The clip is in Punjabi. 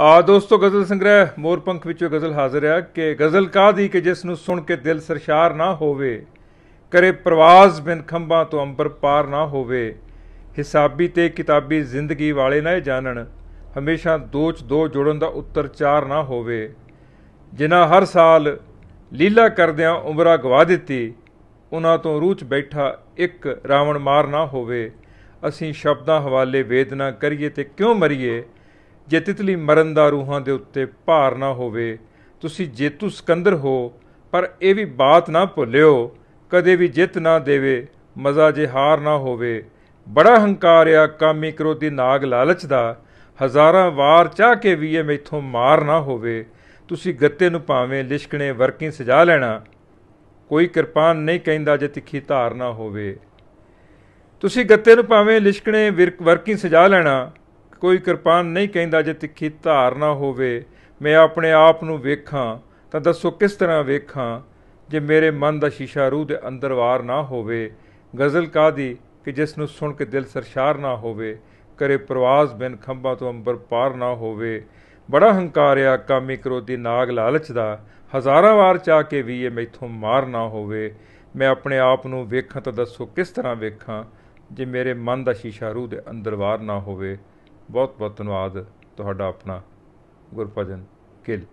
ਆ ਦੋਸਤੋ ਗਜ਼ਲ ਸੰਗ੍ਰਹਿ ਮੋਰਪੰਖ ਵਿੱਚੋਂ ਗਜ਼ਲ ਹਾਜ਼ਰ ਹੈ ਕਿ ਗਜ਼ਲ ਕਾਦੀ ਕਿ ਜਿਸ ਨੂੰ ਸੁਣ ਕੇ ਦਿਲ ਸਰਸ਼ਾਰ ਨਾ ਹੋਵੇ ਕਰੇ ਪ੍ਰਵਾਜ਼ ਬਿਨ ਖੰਭਾਂ ਤੋਂ ਅੰਬਰ ਪਾਰ ਨਾ ਹੋਵੇ ਹਿਸਾਬੀ ਤੇ ਕਿਤਾਬੀ ਜ਼ਿੰਦਗੀ ਵਾਲੇ ਨਾ ਇਹ ਜਾਣਨ ਹਮੇਸ਼ਾ ਦੋਚ ਦੋ ਜੋੜਨ ਦਾ ਉੱਤਰ ਚਾਰ ਨਾ ਹੋਵੇ ਜਿਨ੍ਹਾਂ ਹਰ ਸਾਲ ਲੀਲਾ ਕਰਦਿਆਂ ਉਮਰਾਂ ਗਵਾ ਦਿੱਤੀ ਉਹਨਾਂ ਤੋਂ ਰੂਚ ਬੈਠਾ ਇੱਕ ਰਾਵਣ ਮਾਰ ਨਾ ਹੋਵੇ ਅਸੀਂ ਸ਼ਬਦਾਂ ਹਵਾਲੇ ਵੇਦਨਾ ਕਰੀਏ ਤੇ ਕਿਉਂ ਮਰੀਏ ਜੇ ਤਿਤਲੀ ਮਰਨ ਦਾ ਰੂਹਾਂ ਦੇ ਉੱਤੇ ਭਾਰ ਨਾ ਹੋਵੇ ਤੁਸੀਂ ਜੇਤੂ ਸਕੰਦਰ ਹੋ ਪਰ ਇਹ ਵੀ ਬਾਤ ਨਾ ਭੁੱਲਿਓ ਕਦੇ ਵੀ ਜਿੱਤ ਨਾ ਦੇਵੇ ਮਜ਼ਾ ਜੇ ਹਾਰ ਨਾ ਹੋਵੇ ਬੜਾ ਹੰਕਾਰ ਆ ਕਾਮੀ ਕਰੋਦੀ ਨਾਗ ਲਾਲਚ ਦਾ ਹਜ਼ਾਰਾਂ ਵਾਰ ਚਾਹ ਕੇ ਵੀ ਇਹ ਮੈਥੋਂ ਮਾਰ ਨਾ ਹੋਵੇ ਤੁਸੀਂ ਗੱਤੇ ਨੂੰ ਭਾਵੇਂ ਲਿਸ਼ਕਣੇ ਵਰਕੀ ਸਜਾ ਲੈਣਾ ਕੋਈ ਕਿਰਪਾਨ ਨਹੀਂ ਕਹਿੰਦਾ ਜੇ ਤਿੱਖੀ ਧਾਰ ਨਾ ਹੋਵੇ ਤੁਸੀਂ ਗੱਤੇ ਨੂੰ ਭਾਵੇਂ ਲਿਸ਼ਕਣੇ ਵਰਕੀ ਸਜਾ ਲੈਣਾ ਕੋਈ ਕਿਰਪਾਨ ਨਹੀਂ ਕਹਿੰਦਾ ਜੇ ਤਿੱਖੀ ਧਾਰ ਨਾ ਹੋਵੇ ਮੈਂ ਆਪਣੇ ਆਪ ਨੂੰ ਵੇਖਾਂ ਤਾਂ ਦੱਸੋ ਕਿਸ ਤਰ੍ਹਾਂ ਵੇਖਾਂ ਜੇ ਮੇਰੇ ਮਨ ਦਾ ਸ਼ੀਸ਼ਾ ਰੂਹ ਦੇ ਅੰਦਰ ਵਾਰ ਨਾ ਹੋਵੇ ਗਜ਼ਲ ਕਾਦੀ ਕਿ ਜਿਸ ਨੂੰ ਸੁਣ ਕੇ ਦਿਲ ਸਰਸ਼ਾਰ ਨਾ ਹੋਵੇ ਕਰੇ ਪ੍ਰਵਾਸ ਬਿਨ ਖੰਭਾਂ ਤੋਂ ਅੰਬਰ ਪਾਰ ਨਾ ਹੋਵੇ ਬੜਾ ਹੰਕਾਰਿਆ ਕਾਮੀ ਕਰੋਦੀ ਨਾਗ ਲਾਲਚ ਦਾ ਹਜ਼ਾਰਾਂ ਵਾਰ ਚਾ ਕੇ ਵੀ ਇਹ ਮੈਥੋਂ ਮਾਰ ਨਾ ਹੋਵੇ ਮੈਂ ਆਪਣੇ ਆਪ ਨੂੰ ਵੇਖਾਂ ਤਾਂ ਦੱਸੋ ਕਿਸ ਤਰ੍ਹਾਂ ਵੇਖਾਂ ਜੇ ਮੇਰੇ ਮਨ ਦਾ ਸ਼ੀਸ਼ਾ ਰੂਹ ਦੇ ਅੰਦਰ ਵਾਰ ਨਾ ਹੋਵੇ ਬਹੁਤ ਬਹੁਤ ਧੰਨਵਾਦ ਤੁਹਾਡਾ ਆਪਣਾ ਗੁਰਭਜਨ ਕਿਲ